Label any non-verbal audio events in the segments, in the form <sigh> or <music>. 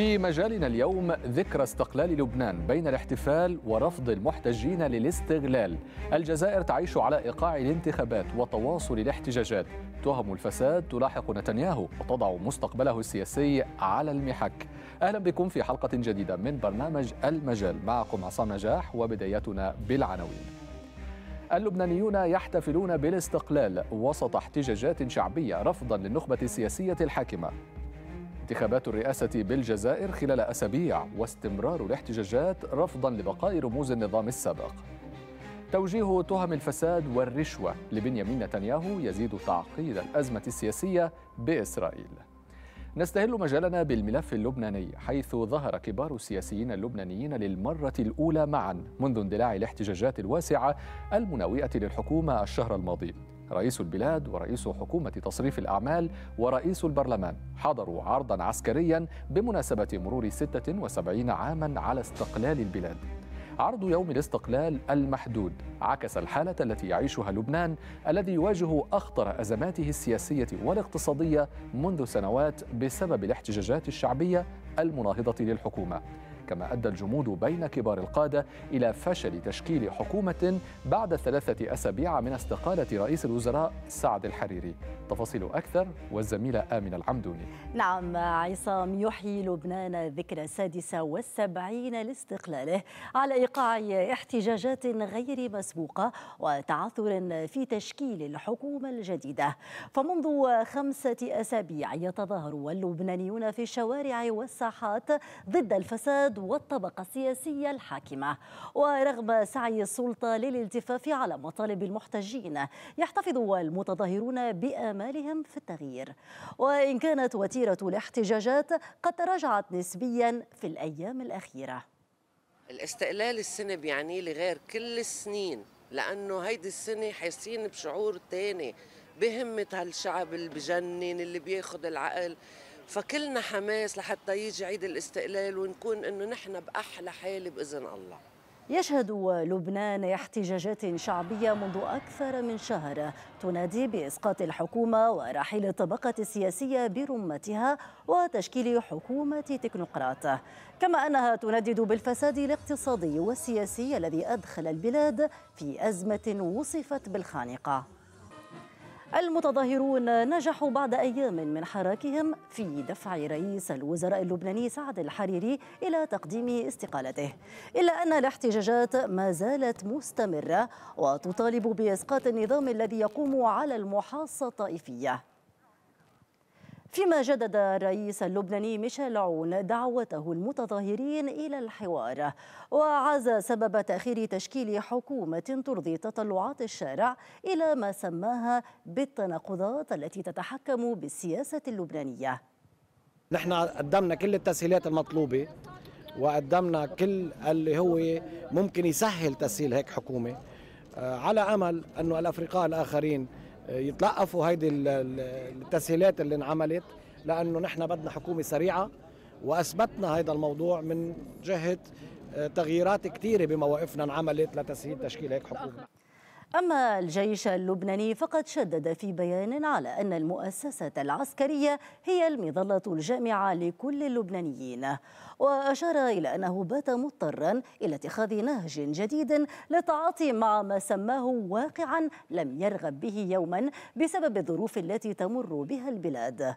في مجالنا اليوم ذكرى استقلال لبنان بين الاحتفال ورفض المحتجين للاستغلال الجزائر تعيش على إيقاع الانتخابات وتواصل الاحتجاجات تهم الفساد تلاحق نتنياهو وتضع مستقبله السياسي على المحك أهلا بكم في حلقة جديدة من برنامج المجال معكم عصام نجاح وبدايتنا بالعناوين اللبنانيون يحتفلون بالاستقلال وسط احتجاجات شعبية رفضا للنخبة السياسية الحاكمة انتخابات الرئاسة بالجزائر خلال أسابيع واستمرار الاحتجاجات رفضا لبقاء رموز النظام السابق توجيه تهم الفساد والرشوة لبنيامين نتنياهو يزيد تعقيد الأزمة السياسية بإسرائيل نستهل مجالنا بالملف اللبناني حيث ظهر كبار السياسيين اللبنانيين للمرة الأولى معا منذ اندلاع الاحتجاجات الواسعة المناوئة للحكومة الشهر الماضي رئيس البلاد ورئيس حكومة تصريف الأعمال ورئيس البرلمان حضروا عرضا عسكريا بمناسبة مرور 76 عاما على استقلال البلاد عرض يوم الاستقلال المحدود عكس الحالة التي يعيشها لبنان الذي يواجه أخطر أزماته السياسية والاقتصادية منذ سنوات بسبب الاحتجاجات الشعبية المناهضة للحكومة كما أدى الجمود بين كبار القادة إلى فشل تشكيل حكومة بعد ثلاثة أسابيع من استقالة رئيس الوزراء سعد الحريري تفاصيل أكثر والزميلة آمنة العمدوني نعم عصام يحيي لبنان ذكرى السادسة والسبعين لاستقلاله على إيقاع احتجاجات غير مسبوقة وتعثر في تشكيل الحكومة الجديدة فمنذ خمسة أسابيع يتظاهر اللبنانيون في الشوارع والساحات ضد الفساد والطبقة السياسية الحاكمة ورغم سعي السلطة للالتفاف على مطالب المحتجين يحتفظ المتظاهرون بآمالهم في التغيير وإن كانت وتيرة الاحتجاجات قد تراجعت نسبيا في الأيام الأخيرة الاستقلال السنة بيعني إيه لي غير كل السنين لأنه هيدي السنة حاسين بشعور تاني بهمة هالشعب اللي بجنن اللي بياخد العقل فكلنا حماس لحتى يجي عيد الاستقلال ونكون انه نحن باحلى حال باذن الله يشهد لبنان احتجاجات شعبية منذ أكثر من شهر تنادي بإسقاط الحكومة ورحيل الطبقة السياسية برمتها وتشكيل حكومة تكنوقراط كما أنها تندد بالفساد الاقتصادي والسياسي الذي أدخل البلاد في أزمة وصفت بالخانقة المتظاهرون نجحوا بعد أيام من حراكهم في دفع رئيس الوزراء اللبناني سعد الحريري إلى تقديم استقالته إلا أن الاحتجاجات ما زالت مستمرة وتطالب بإسقاط النظام الذي يقوم على المحاصة الطائفية فيما جدد الرئيس اللبناني ميشيل عون دعوته المتظاهرين إلى الحوار وعزى سبب تأخير تشكيل حكومة ترضي تطلعات الشارع إلى ما سماها بالتناقضات التي تتحكم بالسياسة اللبنانية نحن قدمنا كل التسهيلات المطلوبة وقدمنا كل اللي هو ممكن يسهل تسهيل هيك حكومة آه، على أمل أنه الأفرقاء الآخرين يتلقفوا هيدي التسهيلات اللي انعملت لانه نحن بدنا حكومه سريعه واثبتنا هذا الموضوع من جهه آه، تغييرات كثيره بمواقفنا انعملت لتسهيل تشكيل هيك حكومه أما الجيش اللبناني فقد شدد في بيان على أن المؤسسة العسكرية هي المظلة الجامعة لكل اللبنانيين وأشار إلى أنه بات مضطرا إلى اتخاذ نهج جديد للتعاطي مع ما سماه واقعا لم يرغب به يوما بسبب الظروف التي تمر بها البلاد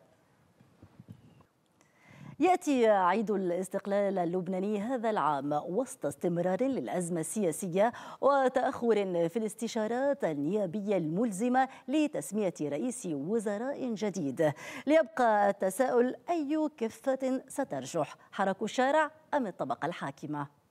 يأتي عيد الاستقلال اللبناني هذا العام وسط استمرار للأزمة السياسية وتأخر في الاستشارات النيابية الملزمة لتسمية رئيس وزراء جديد ليبقى التساؤل أي كفة سترجح حرك الشارع أم الطبقة الحاكمة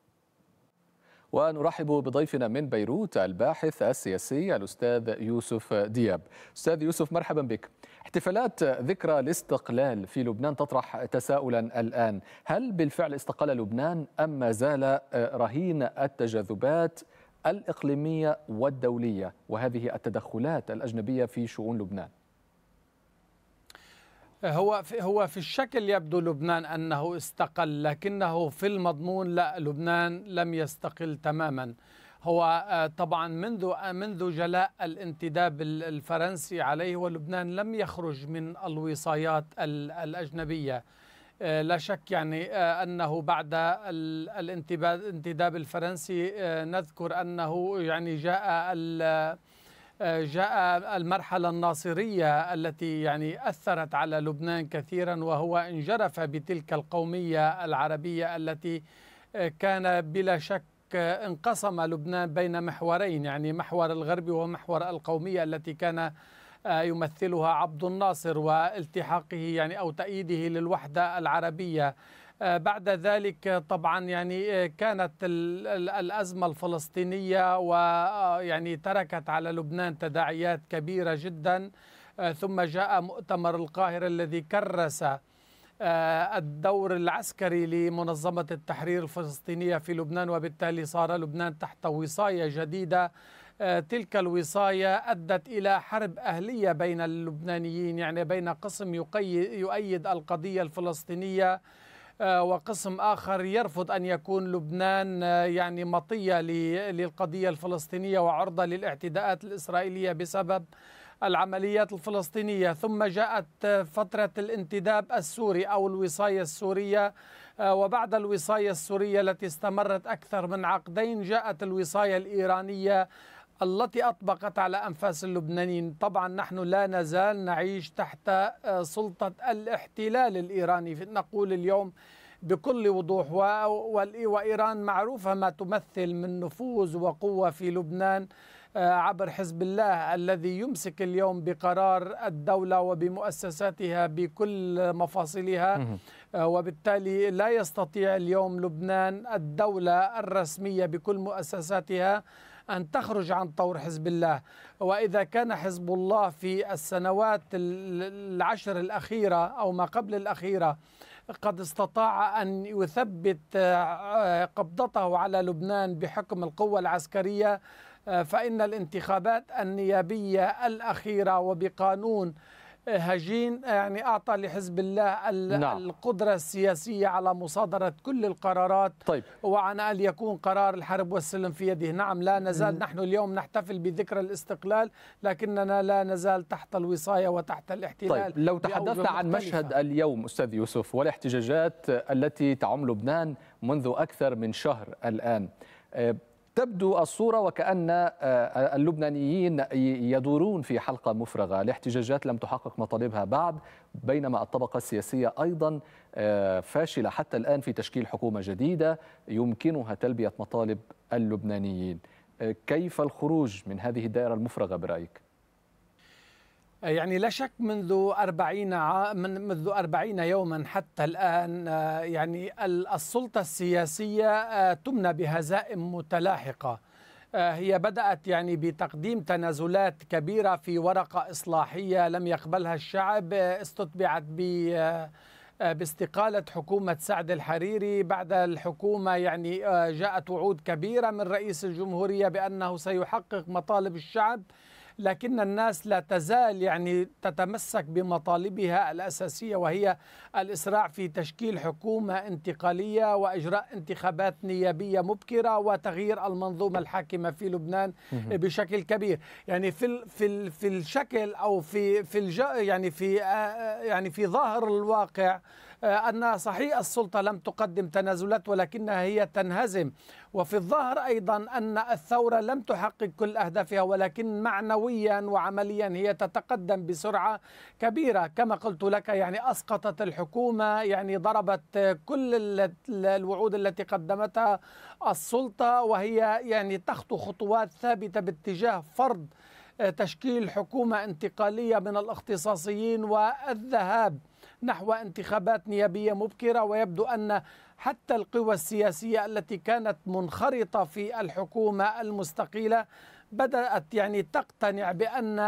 ونرحب بضيفنا من بيروت الباحث السياسي الأستاذ يوسف دياب أستاذ يوسف مرحبا بك احتفالات ذكرى الاستقلال في لبنان تطرح تساؤلا الآن هل بالفعل استقل لبنان أم ما زال رهين التجاذبات الإقليمية والدولية وهذه التدخلات الأجنبية في شؤون لبنان هو في هو في الشكل يبدو لبنان انه استقل لكنه في المضمون لا لبنان لم يستقل تماما هو آه، طبعا منذ آه، منذ جلاء الانتداب الفرنسي عليه ولبنان لم يخرج من الوصايات الاجنبيه آه، لا شك يعني انه بعد الانتداب الفرنسي نذكر انه يعني جاء جاء المرحلة الناصرية التي يعني أثرت على لبنان كثيرا وهو انجرف بتلك القومية العربية التي آه، كان بلا شك انقسم لبنان بين محورين يعني محور الغربي ومحور القومية التي كان آه، يمثلها عبد الناصر والتحاقه يعني أو تأييده للوحدة العربية آه، بعد ذلك طبعا يعني آه، كانت الأزمة الفلسطينية ويعني آه، تركت على لبنان تداعيات كبيرة جدا ثم جاء مؤتمر القاهرة الذي كرس الدور العسكري لمنظمة التحرير الفلسطينية في لبنان وبالتالي صار لبنان تحت وصاية جديدة تلك الوصاية أدت إلى حرب أهلية بين اللبنانيين يعني بين قسم يقيد يؤيد القضية الفلسطينية آه، وقسم آخر يرفض أن يكون لبنان آه، يعني مطية للقضية الفلسطينية وعرضة للاعتداءات الإسرائيلية بسبب العمليات الفلسطينية ثم جاءت آه، فترة الانتداب السوري أو الوصاية السورية وبعد الوصاية السورية التي استمرت أكثر من عقدين جاءت الوصاية الإيرانية التي أطبقت على أنفاس اللبنانيين طبعا نحن لا نزال نعيش تحت آه، سلطة الاحتلال الإيراني نقول اليوم بكل وضوح وإيران معروفة ما تمثل من نفوذ وقوة في لبنان آه، عبر حزب الله الذي يمسك اليوم بقرار الدولة وبمؤسساتها بكل مفاصلها آه، وبالتالي لا يستطيع اليوم لبنان الدولة الرسمية بكل مؤسساتها أن تخرج عن طور حزب الله وإذا كان حزب الله في السنوات العشر الأخيرة أو ما قبل الأخيرة قد استطاع أن يثبت آه، قبضته على لبنان بحكم القوة العسكرية آه، فإن الانتخابات النيابية الأخيرة وبقانون إيه، هجين إيه، يعني اعطى لحزب الله نعم. القدره السياسيه على مصادره كل القرارات طيب. وعن ان يكون قرار الحرب والسلم في يده نعم لا نزال م. نحن اليوم نحتفل بذكرى الاستقلال لكننا لا نزال تحت الوصايه وتحت الاحتلال طيب. لو تحدثنا عن مختلفة. مشهد اليوم استاذ يوسف والاحتجاجات التي تعم لبنان منذ اكثر من شهر الان إيه، تبدو الصورة وكأن آه، آه، اللبنانيين يدورون في حلقة مفرغة الاحتجاجات لم تحقق مطالبها بعد بينما الطبقة السياسية أيضا آه، فاشلة حتى الآن في تشكيل حكومة جديدة يمكنها تلبية مطالب اللبنانيين كيف الخروج من هذه الدائرة المفرغة برأيك؟ يعني لا شك منذ أربعين عام منذ أربعين يوما حتى الآن آه، يعني السلطة السياسية آه، تمنى بهزائم متلاحقة آه، هي بدأت يعني بتقديم تنازلات كبيرة في ورقة إصلاحية لم يقبلها الشعب استتبعت ب باستقالة حكومة سعد الحريري بعد الحكومة يعني جاءت وعود كبيرة من رئيس الجمهورية بأنه سيحقق مطالب الشعب لكن الناس لا تزال يعني تتمسك بمطالبها الأساسية وهي الإسراع في تشكيل حكومة انتقالية وإجراء انتخابات نيابية مبكرة وتغيير المنظومة الحاكمة في لبنان بشكل كبير يعني في في في الشكل أو في في الج يعني في يعني في ظاهر الواقع آه، أن صحيح السلطة لم تقدم تنازلات ولكنها هي تنهزم وفي الظاهر أيضا أن الثورة لم تحقق كل أهدافها ولكن معنويا وعمليا هي تتقدم بسرعة كبيرة كما قلت لك يعني أسقطت الحكومة يعني ضربت كل الوعود التي قدمتها السلطة وهي يعني تخطو خطوات ثابتة باتجاه فرض آه، تشكيل حكومة انتقالية من الاختصاصيين والذهاب نحو انتخابات نيابية مبكرة ويبدو أن حتى القوى السياسية التي كانت منخرطة في الحكومة المستقيلة بدأت يعني تقتنع بأن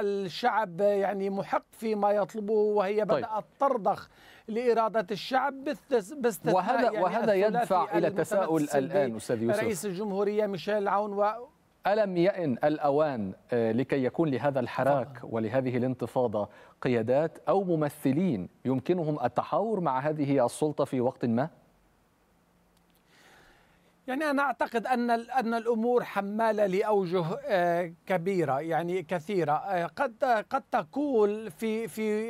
الشعب يعني محق فيما يطلبه وهي طيب. بدأت طيب. ترضخ لإرادة الشعب باستثناء وهذا يعني وهذا يدفع إلى تساؤل الآن أستاذ يوسف رئيس الجمهورية ميشيل عون و ألم يئن الأوان آه، لكي يكون لهذا الحراك ولهذه الانتفاضة قيادات أو ممثلين يمكنهم التحاور مع هذه السلطة في وقت ما؟ يعني أنا أعتقد أن أن الأمور حمالة لأوجه آه، كبيرة يعني كثيرة آه، قد قد تقول في في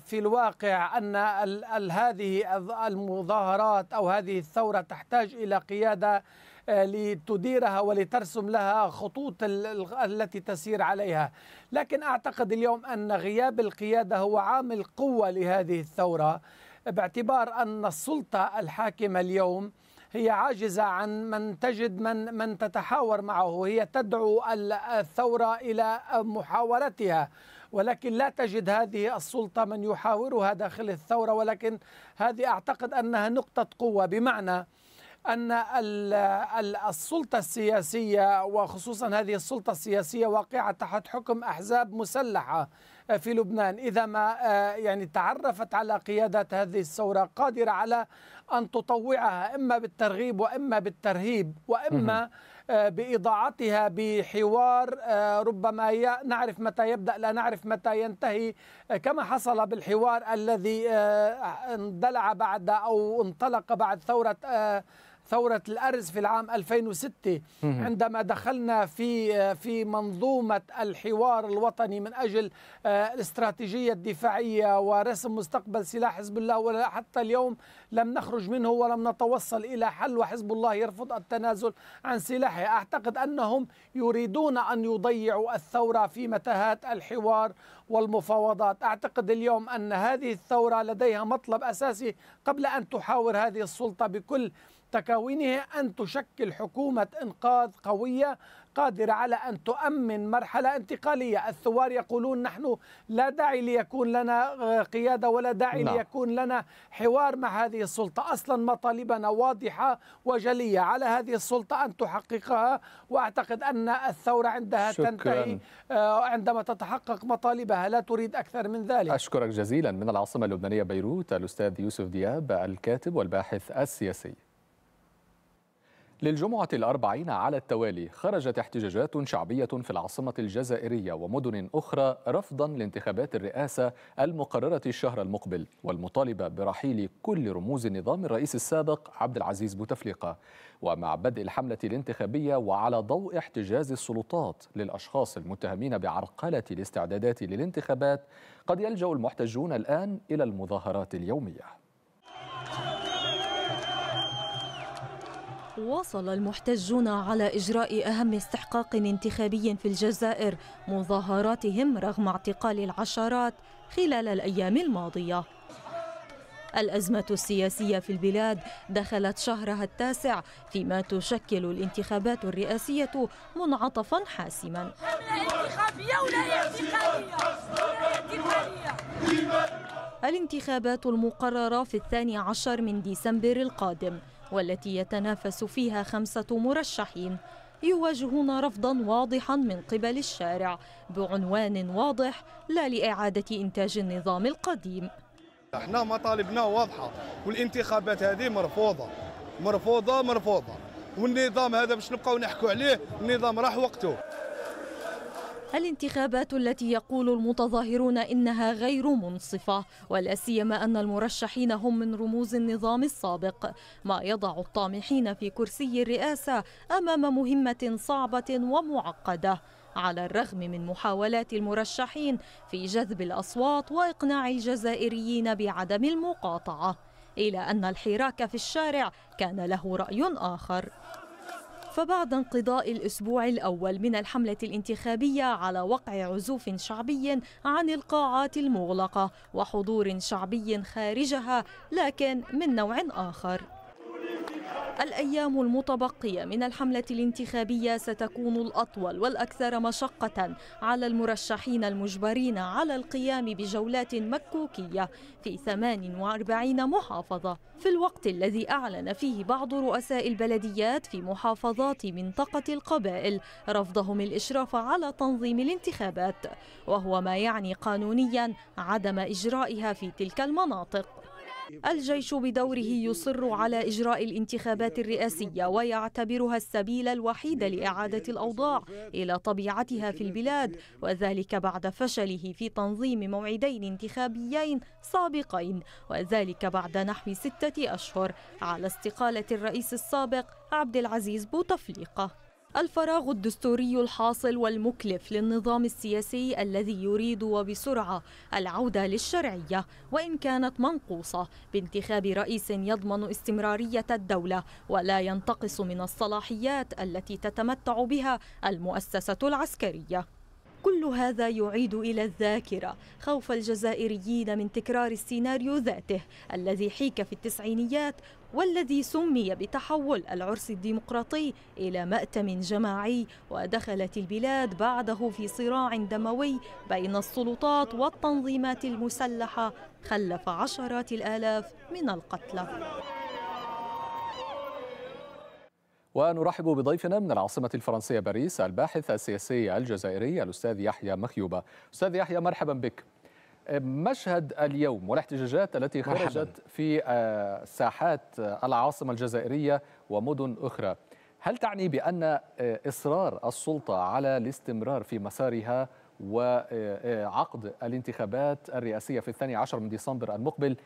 في الواقع أن هذه المظاهرات أو هذه الثورة تحتاج إلى قيادة آه، لتديرها ولترسم لها خطوط التي تسير عليها لكن أعتقد اليوم أن غياب القيادة هو عامل قوة لهذه الثورة باعتبار أن السلطة الحاكمة اليوم هي عاجزة عن من تجد من من تتحاور معه هي تدعو الثورة إلى محاورتها ولكن لا تجد هذه السلطة من يحاورها داخل الثورة ولكن هذه أعتقد أنها نقطة قوة بمعنى أن السلطة السياسية وخصوصا هذه السلطة السياسية واقعة تحت حكم أحزاب مسلحة آه، في لبنان إذا ما آه، يعني تعرفت على قيادة هذه الثورة قادرة على أن تطوعها إما بالترغيب وإما بالترهيب وإما آه، بإضاعتها بحوار ربما نعرف متى يبدأ لا نعرف متى ينتهي كما حصل بالحوار الذي اندلع بعد أو انطلق بعد ثورة ثورة الأرز في العام 2006 عندما دخلنا في في منظومة الحوار الوطني من أجل آه، الاستراتيجية الدفاعية ورسم مستقبل سلاح حزب الله ولا حتى اليوم لم نخرج منه ولم نتوصل إلى حل وحزب الله يرفض التنازل عن سلاحه أعتقد أنهم يريدون أن يضيعوا الثورة في متاهات الحوار والمفاوضات أعتقد اليوم أن هذه الثورة لديها مطلب أساسي قبل أن تحاور هذه السلطة بكل تكوينها أن تشكل حكومة إنقاذ قوية قادرة على أن تؤمن مرحلة انتقالية الثوار يقولون نحن لا داعي ليكون لنا آه، قيادة ولا داعي لا. نعم. ليكون لنا حوار مع هذه السلطة أصلا مطالبنا واضحة وجلية على هذه السلطة أن تحققها وأعتقد أن الثورة عندها شكرا. تنتهي آه، عندما تتحقق مطالبها لا تريد أكثر من ذلك أشكرك جزيلا من العاصمة اللبنانية بيروت الأستاذ يوسف دياب الكاتب والباحث السياسي للجمعة الأربعين على التوالي خرجت احتجاجات شعبية في العاصمة الجزائرية ومدن أخرى رفضا لانتخابات الرئاسة المقررة الشهر المقبل والمطالبة برحيل كل رموز النظام الرئيس السابق عبد العزيز بوتفليقة ومع بدء الحملة الانتخابية وعلى ضوء احتجاز السلطات للأشخاص المتهمين بعرقلة الاستعدادات للانتخابات قد يلجأ المحتجون الآن إلى المظاهرات اليومية واصل المحتجون على إجراء أهم استحقاق انتخابي في الجزائر مظاهراتهم رغم اعتقال العشرات خلال الأيام الماضية الأزمة السياسية في البلاد دخلت شهرها التاسع فيما تشكل الانتخابات الرئاسية منعطفا حاسما الانتخابات المقررة في الثاني عشر من ديسمبر القادم والتي يتنافس فيها خمسة مرشحين يواجهون رفضا واضحا من قبل الشارع بعنوان واضح لا لإعادة إنتاج النظام القديم احنا مطالبنا واضحة والانتخابات هذه مرفوضة مرفوضة مرفوضة والنظام هذا باش نبقاو نحكوا عليه النظام راح وقته الانتخابات التي يقول المتظاهرون انها غير منصفه ولا سيما ان المرشحين هم من رموز النظام السابق ما يضع الطامحين في كرسي الرئاسه امام مهمه صعبه ومعقده على الرغم من محاولات المرشحين في جذب الاصوات واقناع الجزائريين بعدم المقاطعه الى ان الحراك في الشارع كان له راي اخر فبعد انقضاء الأسبوع الأول من الحملة الانتخابية على وقع عزوف شعبي عن القاعات المغلقة وحضور شعبي خارجها لكن من نوع آخر الأيام المتبقية من الحملة الانتخابية ستكون الأطول والأكثر مشقة على المرشحين المجبرين على القيام بجولات مكوكية في 48 محافظة في الوقت الذي أعلن فيه بعض رؤساء البلديات في محافظات منطقة القبائل رفضهم الإشراف على تنظيم الانتخابات وهو ما يعني قانونيا عدم إجرائها في تلك المناطق الجيش بدوره يصر على إجراء الانتخابات الرئاسية ويعتبرها السبيل الوحيد لإعادة الأوضاع إلى طبيعتها في البلاد وذلك بعد فشله في تنظيم موعدين انتخابيين سابقين وذلك بعد نحو ستة أشهر على استقالة الرئيس السابق عبد العزيز بوتفليقة الفراغ الدستوري الحاصل والمكلف للنظام السياسي الذي يريد وبسرعة العودة للشرعية وإن كانت منقوصة بانتخاب رئيس يضمن استمرارية الدولة ولا ينتقص من الصلاحيات التي تتمتع بها المؤسسة العسكرية كل هذا يعيد إلى الذاكرة خوف الجزائريين من تكرار السيناريو ذاته الذي حيك في التسعينيات والذي سمي بتحول العرس الديمقراطي إلى مأتم جماعي ودخلت البلاد بعده في صراع دموي بين السلطات والتنظيمات المسلحة خلف عشرات الآلاف من القتلى ونرحب بضيفنا من العاصمة الفرنسية باريس الباحث السياسي الجزائري الأستاذ يحيى مخيوبة أستاذ يحيى مرحبا بك مشهد اليوم والاحتجاجات التي خرجت في آه، ساحات العاصمة الجزائرية ومدن أخرى هل تعني بأن آه، إصرار السلطة على الاستمرار في مسارها وعقد آه، الانتخابات الرئاسية في الثاني عشر من ديسمبر المقبل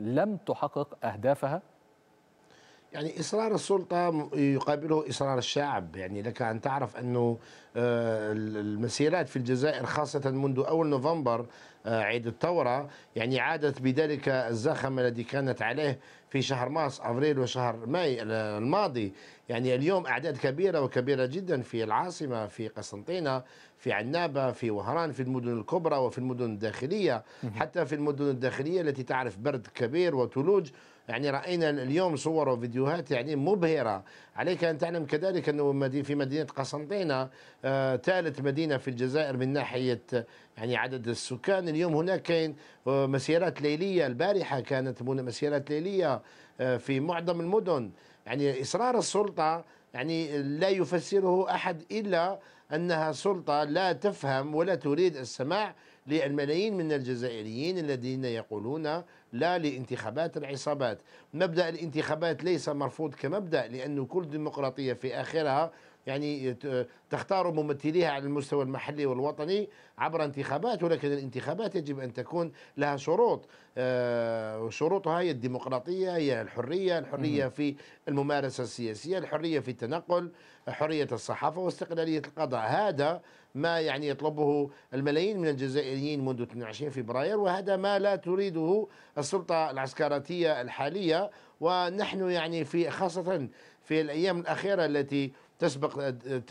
لم تحقق أهدافها؟ يعني إصرار السلطة يقابله إصرار الشعب يعني لك أن تعرف أنه آه، المسيرات في الجزائر خاصة منذ أول نوفمبر آه، عيد الثورة يعني عادت بذلك الزخم الذي كانت عليه في شهر مارس أفريل وشهر ماي الماضي يعني اليوم أعداد كبيرة وكبيرة جدا في العاصمة في قسنطينة في عنابة في وهران في المدن الكبرى وفي المدن الداخلية حتى في المدن الداخلية التي تعرف برد كبير وثلوج يعني راينا اليوم صور وفيديوهات يعني مبهره عليك ان تعلم كذلك انه في مدينه قسنطينه آه، ثالث مدينه في الجزائر من ناحيه يعني عدد السكان اليوم هناك كاين آه، مسيرات ليليه البارحه كانت مسيرات ليليه آه، في معظم المدن يعني اصرار السلطه يعني لا يفسره احد الا انها سلطه لا تفهم ولا تريد السماع للملايين من الجزائريين الذين يقولون لا لانتخابات العصابات مبدأ الانتخابات ليس مرفوض كمبدأ لأن كل ديمقراطية في آخرها يعني تختار ممثليها على المستوى المحلي والوطني عبر انتخابات ولكن الانتخابات يجب ان تكون لها شروط آه، شروطها هي الديمقراطيه هي الحريه، الحريه في الممارسه السياسيه، الحريه في التنقل، حريه الصحافه واستقلاليه القضاء، هذا ما يعني يطلبه الملايين من الجزائريين منذ 22 فبراير وهذا ما لا تريده السلطه العسكراتيه الحاليه ونحن يعني في خاصه في الايام الاخيره التي تسبق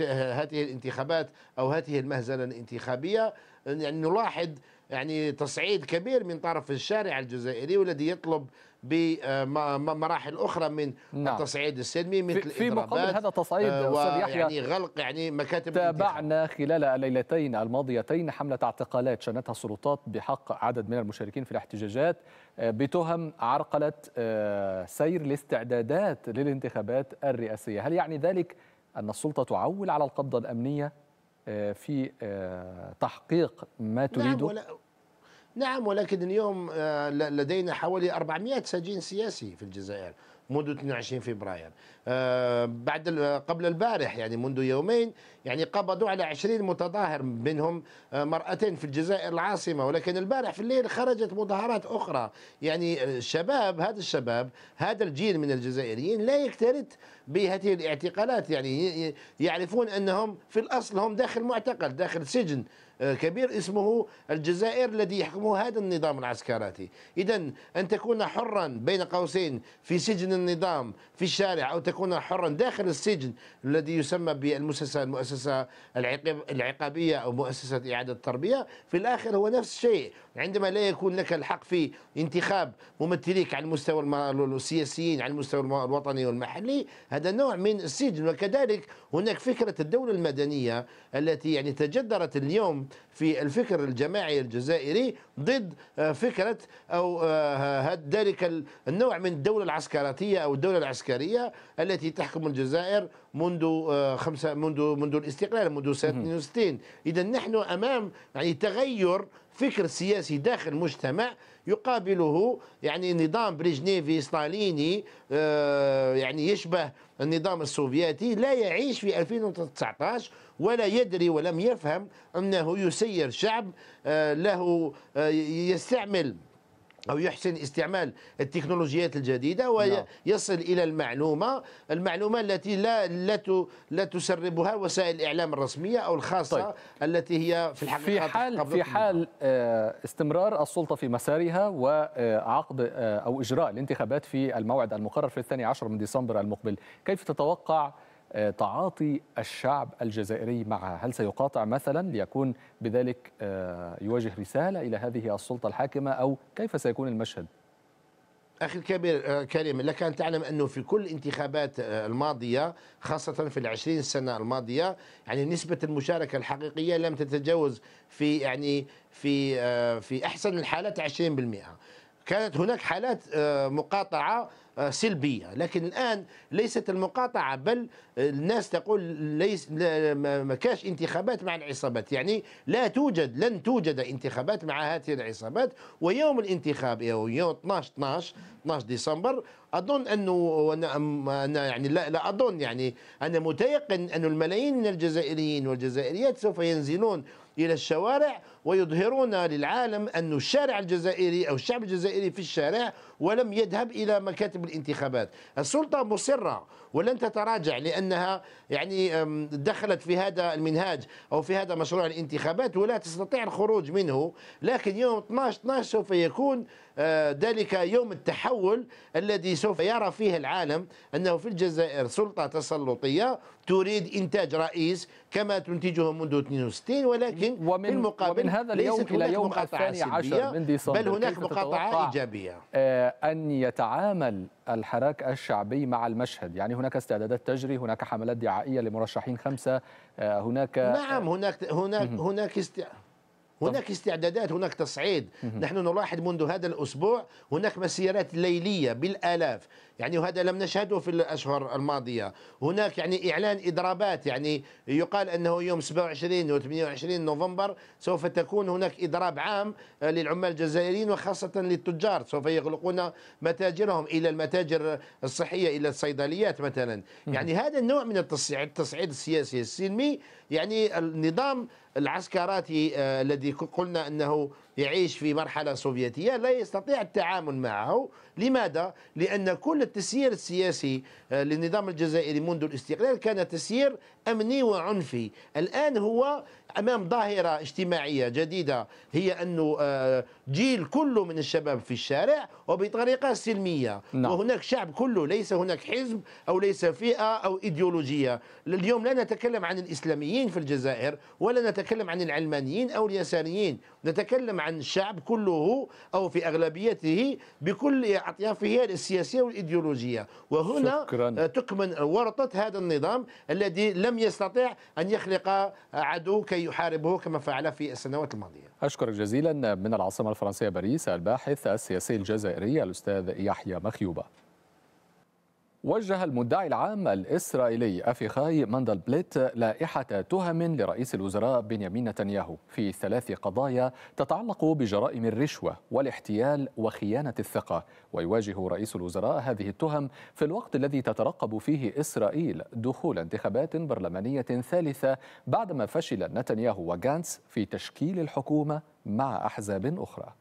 هذه الانتخابات أو هذه المهزلة الانتخابية يعني نلاحظ يعني تصعيد كبير من طرف الشارع الجزائري والذي يطلب بمراحل اخرى من نعم. التصعيد السلمي مثل في مقابل هذا التصعيد آه، استاذ يحيى يعني غلق يعني مكاتب تابعنا خلال الليلتين الماضيتين حمله اعتقالات شنتها السلطات بحق عدد من المشاركين في الاحتجاجات آه، بتهم عرقله آه، سير الاستعدادات للانتخابات الرئاسيه، هل يعني ذلك أن السلطة تعول على القبضة الأمنية آه، في آه، تحقيق ما نعم، تريده نعم, نعم ولكن اليوم آه، لدينا حوالي 400 سجين سياسي في الجزائر منذ 22 فبراير آه، بعد قبل البارح يعني منذ يومين يعني قبضوا على 20 متظاهر منهم آه، مرأتين في الجزائر العاصمة ولكن البارح في الليل خرجت مظاهرات أخرى يعني الشباب هذا الشباب هذا الجيل من الجزائريين لا يكترث بهذه الاعتقالات يعني يعرفون أنهم في الأصل هم داخل معتقل داخل سجن كبير اسمه الجزائر الذي يحكمه هذا النظام العسكراتي إذا أن تكون حرا بين قوسين في سجن النظام في الشارع أو تكون حرا داخل السجن الذي يسمى بالمؤسسة المؤسسة العقابية أو مؤسسة إعادة التربية في الآخر هو نفس الشيء عندما لا يكون لك الحق في انتخاب ممثليك على المستوى السياسيين على المستوى الوطني والمحلي هذا نوع من السجن وكذلك هناك فكرة الدولة المدنية التي يعني تجدرت اليوم في الفكر الجماعي الجزائري ضد آه، فكرة أو آه، ذلك النوع من الدولة العسكراتية أو الدولة العسكرية التي تحكم الجزائر منذ آه، خمسة منذ منذ الاستقلال منذ سنة 62 إذا نحن أمام يعني تغير فكر سياسي داخل مجتمع يقابله يعني نظام بريجنيفي ستاليني آه، يعني يشبه النظام السوفيتي لا يعيش في 2019 ولا يدري ولم يفهم أنه يسير شعب آه، له آه، يستعمل أو يحسن استعمال التكنولوجيات الجديدة ويصل نعم. إلى المعلومة المعلومة التي لا لا لا تسربها وسائل الإعلام الرسمية أو الخاصة طيب. التي هي في الحقيقة في حال في حال آه، استمرار السلطة في مسارها وعقد آه، أو إجراء الانتخابات في الموعد المقرر في الثاني عشر من ديسمبر المقبل كيف تتوقع آه، تعاطي الشعب الجزائري معها هل سيقاطع مثلا ليكون بذلك آه، يواجه رسالة إلى هذه السلطة الحاكمة أو كيف سيكون المشهد؟ اخي الكبير آه، كريم لك ان تعلم انه في كل الانتخابات الماضيه خاصه في العشرين سنه الماضيه يعني نسبه المشاركه الحقيقيه لم تتجاوز في يعني في في احسن الحالات 20% كانت هناك حالات آه، مقاطعة آه، سلبية لكن الآن ليست المقاطعة بل الناس تقول ليس ما كاش انتخابات مع العصابات يعني لا توجد لن توجد انتخابات مع هذه العصابات ويوم الانتخاب يوم 12 12 12 ديسمبر اظن انه انا يعني لا, لا اظن يعني انا متيقن ان الملايين من الجزائريين والجزائريات سوف ينزلون الى الشوارع ويظهرون للعالم ان الشارع الجزائري او الشعب الجزائري في الشارع ولم يذهب الى مكاتب الانتخابات، السلطه مصره ولن تتراجع لانها يعني دخلت في هذا المنهاج او في هذا مشروع الانتخابات ولا تستطيع الخروج منه، لكن يوم 12 12 سوف يكون آه، ذلك يوم التحول الذي سوف يرى فيه العالم أنه في الجزائر سلطة تسلطية تريد إنتاج رئيس كما تنتجه منذ 62 ولكن ومن في المقابل ومن هذا اليوم إلى يوم الثاني عشر من ديسمبر بل هناك مقاطعة إيجابية آه، أن يتعامل الحراك الشعبي مع المشهد يعني هناك استعدادات تجري هناك حملات دعائية لمرشحين خمسة آه، هناك نعم هناك هناك هناك استعداد هناك استعدادات هناك تصعيد نحن نلاحظ منذ هذا الأسبوع هناك مسيرات ليلية بالآلاف يعني وهذا لم نشهده في الأشهر الماضية هناك يعني إعلان إضرابات يعني يقال أنه يوم 27 و 28 نوفمبر سوف تكون هناك إضراب عام للعمال الجزائريين وخاصة للتجار سوف يغلقون متاجرهم إلى المتاجر الصحية إلى الصيدليات مثلا يعني هذا النوع من التصعيد, التصعيد السياسي السلمي يعني النظام العسكراتي آه، الذي قلنا أنه يعيش في مرحلة سوفيتية لا يستطيع التعامل معه لماذا؟ لأن كل التسيير السياسي آه، للنظام الجزائري منذ الاستقلال كان تسيير أمني وعنفي الآن هو أمام ظاهرة اجتماعية جديدة هي أنه آه، جيل كله من الشباب في الشارع وبطريقه سلميه نعم. وهناك شعب كله ليس هناك حزب او ليس فئه او ايديولوجيه اليوم لا نتكلم عن الاسلاميين في الجزائر ولا نتكلم عن العلمانيين او اليساريين نتكلم عن الشعب كله او في اغلبيته بكل اطيافه السياسيه والايديولوجيه وهنا شكرا. آه، تكمن ورطه هذا النظام الذي لم يستطع ان يخلق عدو كي يحاربه كما فعل في السنوات الماضيه اشكرك جزيلا من العاصمه الفرنسية باريس الباحث السياسي الجزائري الأستاذ يحيى مخيوبة وجه المدعي العام الإسرائيلي أفيخاي ماندلبليت لائحة تهم لرئيس الوزراء بنيامين نتنياهو في ثلاث قضايا تتعلق بجرائم الرشوة والاحتيال وخيانة الثقة ويواجه رئيس الوزراء هذه التهم في الوقت الذي تترقب فيه إسرائيل دخول انتخابات برلمانية ثالثة بعدما فشل نتنياهو وغانتس في تشكيل الحكومة مع أحزاب أخرى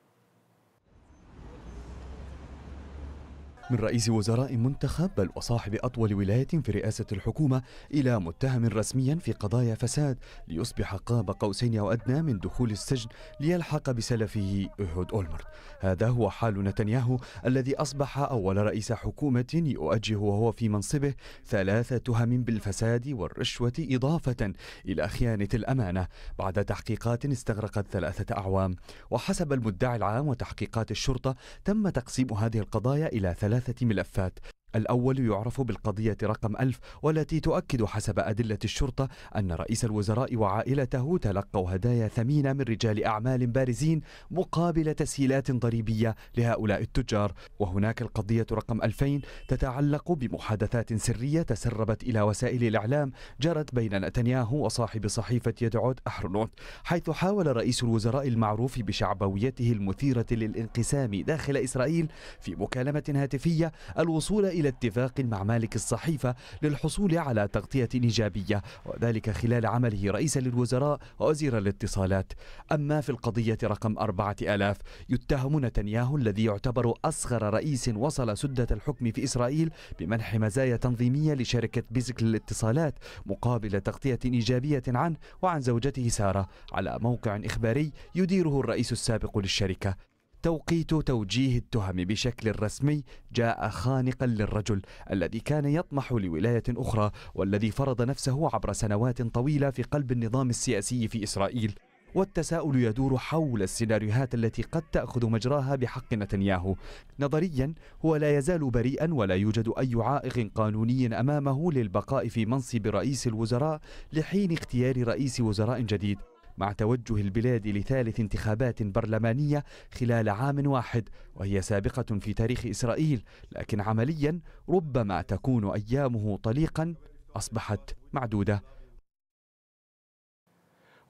من رئيس وزراء منتخب بل وصاحب أطول ولاية في رئاسة الحكومة إلى متهم رسميا في قضايا فساد ليصبح قاب قوسين أو أدنى من دخول السجن ليلحق بسلفه اهود أولمرت هذا هو حال نتنياهو الذي أصبح أول رئيس حكومة يؤجه وهو في منصبه ثلاث تهم بالفساد والرشوة إضافة إلى خيانة الأمانة بعد تحقيقات استغرقت ثلاثة أعوام وحسب المدعي العام وتحقيقات الشرطة تم تقسيم هذه القضايا إلى ثلاث ثلاثة ملفات الأول يعرف بالقضية رقم ألف والتي تؤكد حسب أدلة الشرطة أن رئيس الوزراء وعائلته تلقوا هدايا ثمينة من رجال أعمال بارزين مقابل تسهيلات ضريبية لهؤلاء التجار وهناك القضية رقم 2000 تتعلق بمحادثات سرية تسربت إلى وسائل الإعلام جرت بين نتنياهو وصاحب صحيفة يدعوت أحرنوت حيث حاول رئيس الوزراء المعروف بشعبويته المثيرة للانقسام داخل إسرائيل في مكالمة هاتفية الوصول إلى إلى اتفاق مع مالك الصحيفة للحصول على تغطية إيجابية وذلك خلال عمله رئيسا للوزراء ووزير الاتصالات أما في القضية رقم 4000 يتهم نتنياهو الذي يعتبر أصغر رئيس وصل سدة الحكم في إسرائيل بمنح مزايا تنظيمية لشركة بيزك للاتصالات مقابل تغطية إيجابية عنه وعن زوجته سارة على موقع إخباري يديره الرئيس السابق للشركة توقيت توجيه التهم بشكل رسمي جاء خانقا للرجل الذي كان يطمح لولاية أخرى والذي فرض نفسه عبر سنوات طويلة في قلب النظام السياسي في إسرائيل والتساؤل يدور حول السيناريوهات التي قد تأخذ مجراها بحق نتنياهو نظريا هو لا يزال بريئا ولا يوجد أي عائق قانوني أمامه للبقاء في منصب رئيس الوزراء لحين اختيار رئيس وزراء جديد مع توجه البلاد لثالث انتخابات برلمانية خلال عام واحد وهي سابقة في تاريخ إسرائيل لكن عمليا ربما تكون أيامه طليقا أصبحت معدودة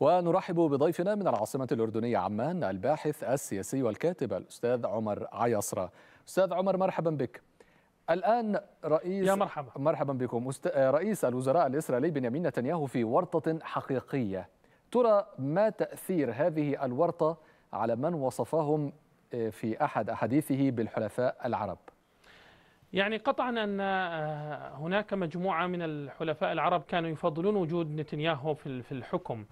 ونرحب بضيفنا من العاصمة الأردنية عمان الباحث السياسي والكاتب الأستاذ عمر عيصرة أستاذ عمر مرحبا بك الآن رئيس يا مرحبا مرحبا بكم رئيس الوزراء الإسرائيلي بنيامين نتنياهو في ورطة حقيقية ترى ما تأثير هذه الورطة على من وصفهم آه، في أحد أحاديثه بالحلفاء العرب يعني قطعا أن آه، هناك مجموعة من الحلفاء العرب كانوا يفضلون وجود نتنياهو في الحكم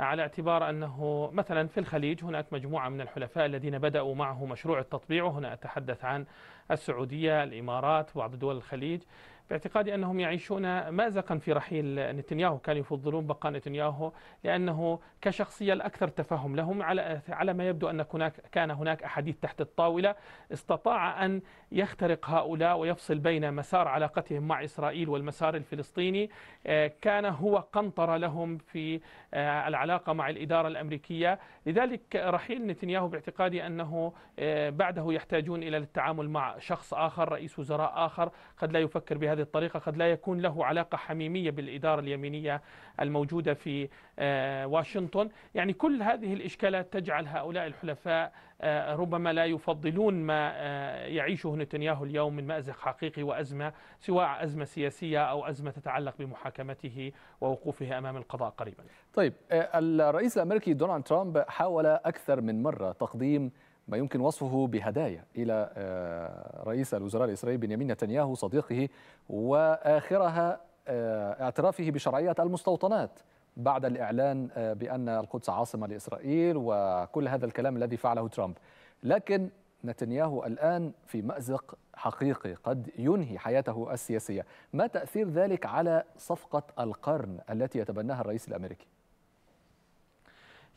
على اعتبار أنه مثلا في الخليج هناك مجموعة من الحلفاء الذين بدأوا معه مشروع التطبيع وهنا أتحدث عن السعودية الإمارات بعض دول الخليج باعتقادي أنهم يعيشون مازقا في رحيل نتنياهو كانوا يفضلون بقاء نتنياهو لأنه كشخصية الأكثر تفهم لهم على على ما يبدو أن هناك كان هناك أحاديث تحت الطاولة استطاع أن يخترق هؤلاء ويفصل بين مسار علاقتهم مع إسرائيل والمسار الفلسطيني آه، كان هو قنطرة لهم في آه، العلاقة مع الإدارة الأمريكية لذلك رحيل نتنياهو باعتقادي أنه آه، بعده يحتاجون إلى التعامل مع شخص آخر رئيس وزراء آخر قد لا يفكر بهذا بهذه الطريقة قد لا يكون له علاقة حميمية بالإدارة اليمينية الموجودة في آه، واشنطن يعني كل هذه الإشكالات تجعل هؤلاء الحلفاء آه، ربما لا يفضلون ما آه، يعيشه نتنياهو اليوم من مأزق حقيقي وأزمة سواء أزمة سياسية أو أزمة تتعلق بمحاكمته ووقوفه أمام القضاء قريبا طيب الرئيس الأمريكي دونالد ترامب حاول أكثر من مرة تقديم ما يمكن وصفه بهدايا إلى آه، رئيس الوزراء الإسرائيلي بنيامين نتنياهو صديقه وآخرها آه، اعترافه بشرعية المستوطنات بعد الإعلان آه، بأن القدس عاصمة لإسرائيل وكل هذا الكلام الذي فعله ترامب لكن نتنياهو الآن في مأزق حقيقي قد ينهي حياته السياسية ما تأثير ذلك على صفقة القرن التي يتبناها الرئيس الأمريكي؟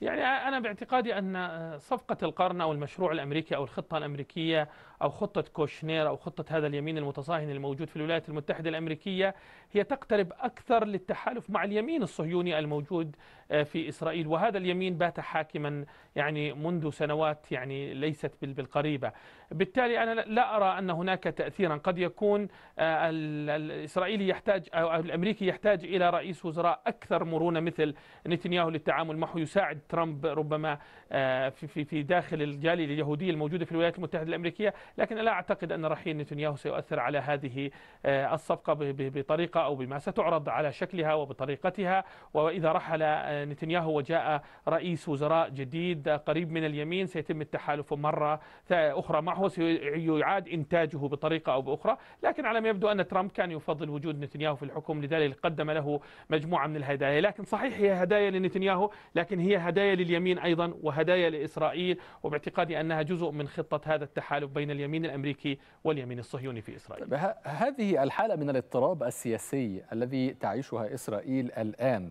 يعني أنا باعتقادي أن آه، صفقة القرن أو المشروع الأمريكي أو الخطة الأمريكية أو خطة كوشنير أو خطة هذا اليمين المتصاهن الموجود في الولايات المتحدة الأمريكية هي تقترب أكثر للتحالف مع اليمين الصهيوني الموجود آه، في إسرائيل وهذا اليمين بات حاكما يعني منذ سنوات يعني ليست بالقريبة بالتالي أنا لا أرى أن هناك تأثيرا قد يكون آه، الإسرائيلي يحتاج أو الأمريكي يحتاج إلى رئيس وزراء أكثر مرونة مثل نتنياهو للتعامل معه يساعد ترامب ربما آه، في في في داخل الجاليه اليهوديه الموجوده في الولايات المتحده الامريكيه، لكن لا اعتقد ان رحيل نتنياهو سيؤثر على هذه آه، الصفقه بطريقه او بما ستعرض على شكلها وبطريقتها، واذا رحل آه، نتنياهو وجاء رئيس وزراء جديد قريب من اليمين سيتم التحالف مره اخرى معه سيعاد انتاجه بطريقه او باخرى، لكن على ما يبدو ان ترامب كان يفضل وجود نتنياهو في الحكم لذلك قدم له مجموعه من الهدايا، لكن صحيح هي هدايا لنتنياهو لكن هي هدايا لليمين ايضا وهدايا وهدايا لإسرائيل وباعتقادي أنها جزء من خطة هذا التحالف بين اليمين الأمريكي واليمين الصهيوني في إسرائيل طيب، هذه الحالة من الاضطراب السياسي الذي تعيشها إسرائيل الآن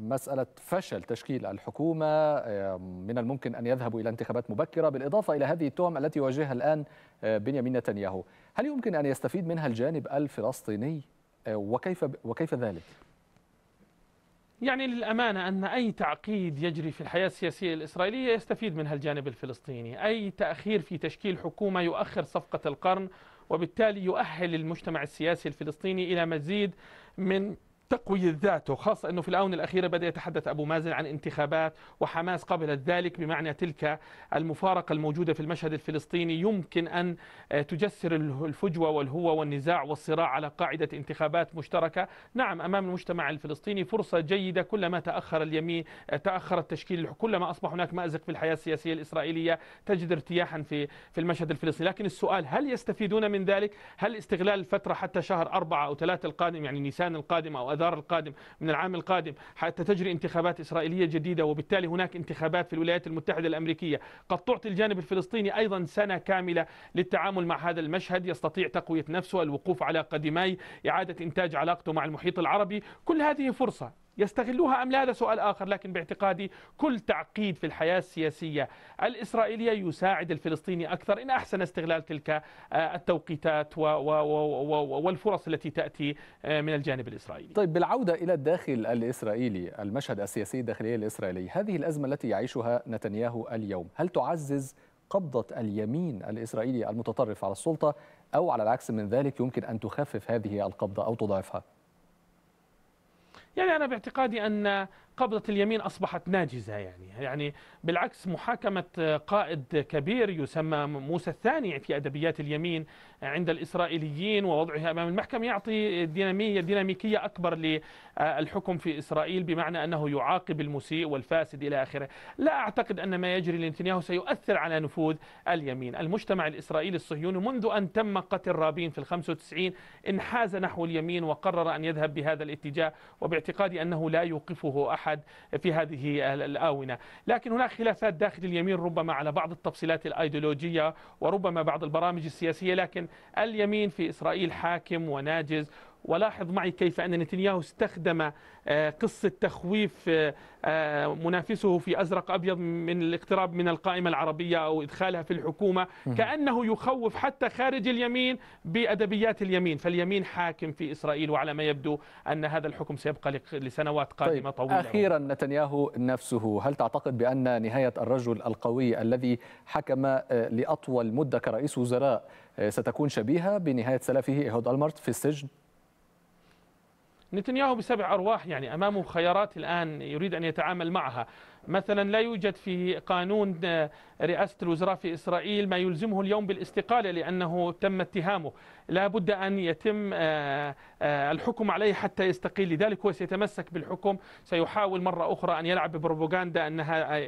مسألة فشل تشكيل الحكومة من الممكن أن يذهبوا إلى انتخابات مبكرة بالإضافة إلى هذه التهم التي يواجهها الآن بنيامين نتنياهو هل يمكن أن يستفيد منها الجانب الفلسطيني وكيف وكيف ذلك؟ يعني للأمانة أن أي تعقيد يجري في الحياة السياسية الإسرائيلية يستفيد منها الجانب الفلسطيني أي تأخير في تشكيل حكومة يؤخر صفقة القرن وبالتالي يؤهل المجتمع السياسي الفلسطيني إلى مزيد من تقوية ذاته خاصة أنه في الآونة الأخيرة بدأ يتحدث أبو مازن عن انتخابات وحماس قبلت ذلك بمعنى تلك المفارقة الموجودة في المشهد الفلسطيني يمكن أن آه، تجسر الفجوة والهوى والنزاع والصراع على قاعدة انتخابات مشتركة نعم أمام المجتمع الفلسطيني فرصة جيدة كلما تأخر اليمين آه، تأخر التشكيل كلما أصبح هناك مأزق في الحياة السياسية الإسرائيلية تجد ارتياحا في في المشهد الفلسطيني لكن السؤال هل يستفيدون من ذلك هل استغلال الفترة حتى شهر أربعة أو ثلاثة القادم يعني نيسان القادم أو اذار القادم من العام القادم حتى تجري انتخابات اسرائيليه جديده وبالتالي هناك انتخابات في الولايات المتحده الامريكيه قد تعطي الجانب الفلسطيني ايضا سنه كامله للتعامل مع هذا المشهد يستطيع تقويه نفسه الوقوف على قدمي اعاده انتاج علاقته مع المحيط العربي كل هذه فرصه يستغلوها أم لا هذا سؤال آخر لكن باعتقادي كل تعقيد في الحياة السياسية الإسرائيلية يساعد الفلسطيني أكثر إن أحسن استغلال تلك آه، التوقيتات والفرص التي تأتي آه، من الجانب الإسرائيلي طيب بالعودة إلى الداخل الإسرائيلي المشهد السياسي الداخلي الإسرائيلي هذه الأزمة التي يعيشها نتنياهو اليوم هل تعزز قبضة اليمين الإسرائيلي المتطرف على السلطة أو على العكس من ذلك يمكن أن تخفف هذه القبضة أو تضعفها؟ يعني أنا باعتقادي أن قبضة اليمين أصبحت ناجزة يعني يعني بالعكس محاكمة قائد كبير يسمى موسى الثاني في أدبيات اليمين عند الإسرائيليين ووضعه أمام المحكمة يعطي دينامية ديناميكية أكبر للحكم في إسرائيل بمعنى أنه يعاقب المسيء والفاسد إلى آخره لا أعتقد أن ما يجري لنتنياهو سيؤثر على نفوذ اليمين المجتمع الإسرائيلي الصهيوني منذ أن تم قتل رابين في الخمسة وتسعين انحاز نحو اليمين وقرر أن يذهب بهذا الاتجاه وباعتقادي أنه لا يوقفه أحد أحد في هذه الآونة لكن هناك خلافات داخل اليمين ربما على بعض التفصيلات الأيديولوجية وربما بعض البرامج السياسية لكن اليمين في إسرائيل حاكم وناجز ولاحظ معي كيف أن نتنياهو استخدم آه، قصة تخويف آه، آه، منافسه في أزرق أبيض من الاقتراب من القائمة العربية أو إدخالها في الحكومة كأنه يخوف حتى خارج اليمين بأدبيات اليمين فاليمين حاكم في إسرائيل وعلى ما يبدو أن هذا الحكم سيبقى لسنوات قادمة طيب طويلة أخيرا نتنياهو نفسه هل تعتقد بأن نهاية الرجل القوي الذي حكم لأطول مدة كرئيس وزراء ستكون شبيهة بنهاية سلفه إيهود ألمرت في السجن؟ نتنياهو بسبع أرواح يعني أمامه خيارات الآن يريد أن يتعامل معها مثلا لا يوجد في قانون آه، رئاسة الوزراء في إسرائيل ما يلزمه اليوم بالاستقالة لأنه تم اتهامه لا بد أن يتم آه، آه، الحكم عليه حتى يستقيل لذلك هو سيتمسك بالحكم سيحاول مرة أخرى أن يلعب ببروبوغاندا أنها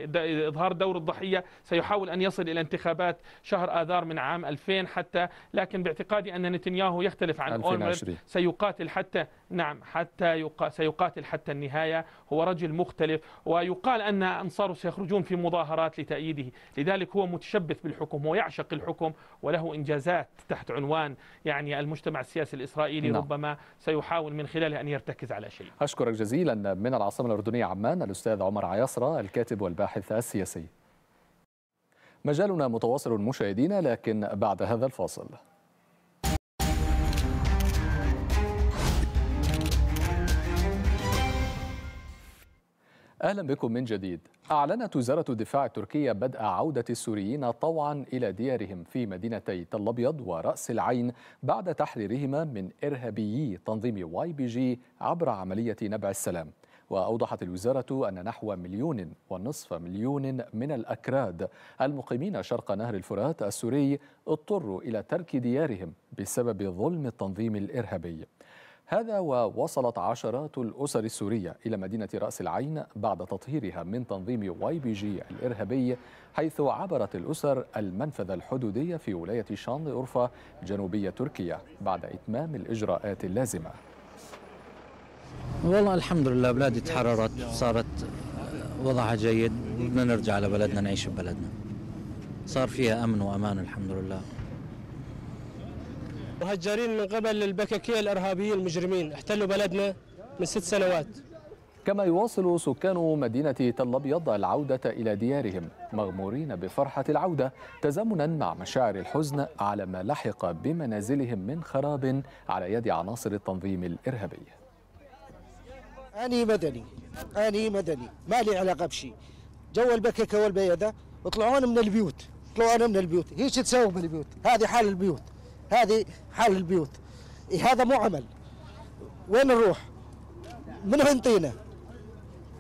إظهار دور الضحية سيحاول أن يصل إلى انتخابات شهر آذار من عام 2000 حتى لكن باعتقادي أن نتنياهو يختلف عن أولمر سيقاتل حتى نعم حتى يقا سيقاتل حتى النهاية هو رجل مختلف ويقال أن أنصاره سيخرجون في مظاهرات لتأييده لذلك هو متشبث بالحكم ويعشق الحكم وله إنجازات تحت عنوان يعني المجتمع السياسي الإسرائيلي نعم. ربما سيحاول من خلاله أن يرتكز على شيء أشكرك جزيلا من العاصمة الأردنية عمان الأستاذ عمر عياصرة الكاتب والباحث السياسي مجالنا متواصل مشاهدينا لكن بعد هذا الفاصل أهلا بكم من جديد أعلنت وزارة الدفاع التركية بدء عودة السوريين طوعا إلى ديارهم في مدينتي تل أبيض ورأس العين بعد تحريرهما من إرهابيي تنظيم واي بي جي عبر عملية نبع السلام وأوضحت الوزارة أن نحو مليون ونصف مليون من الأكراد المقيمين شرق نهر الفرات السوري اضطروا إلى ترك ديارهم بسبب ظلم التنظيم الإرهابي هذا ووصلت عشرات الأسر السورية إلى مدينة رأس العين بعد تطهيرها من تنظيم واي بي جي الإرهابي حيث عبرت الأسر المنفذ الحدودي في ولاية أورفا جنوبية تركيا بعد إتمام الإجراءات اللازمة والله الحمد لله بلادي تحررت صارت وضعها جيد بدنا نرجع لبلدنا نعيش ببلدنا صار فيها أمن وأمان الحمد لله مهجرين من قبل البكاكية الإرهابيين المجرمين احتلوا بلدنا من ست سنوات كما يواصل سكان مدينة تل أبيض العودة إلى ديارهم مغمورين بفرحة العودة تزامنا مع مشاعر الحزن على ما لحق بمنازلهم من خراب على يد عناصر التنظيم الإرهابي أنا مدني أنا مدني ما لي علاقة بشيء جو البككة والبيضة اطلعونا من البيوت اطلعونا من البيوت هيش تساوي بالبيوت هذه حال البيوت هذه حال البيوت إيه، هذا مو عمل وين نروح من هنطينا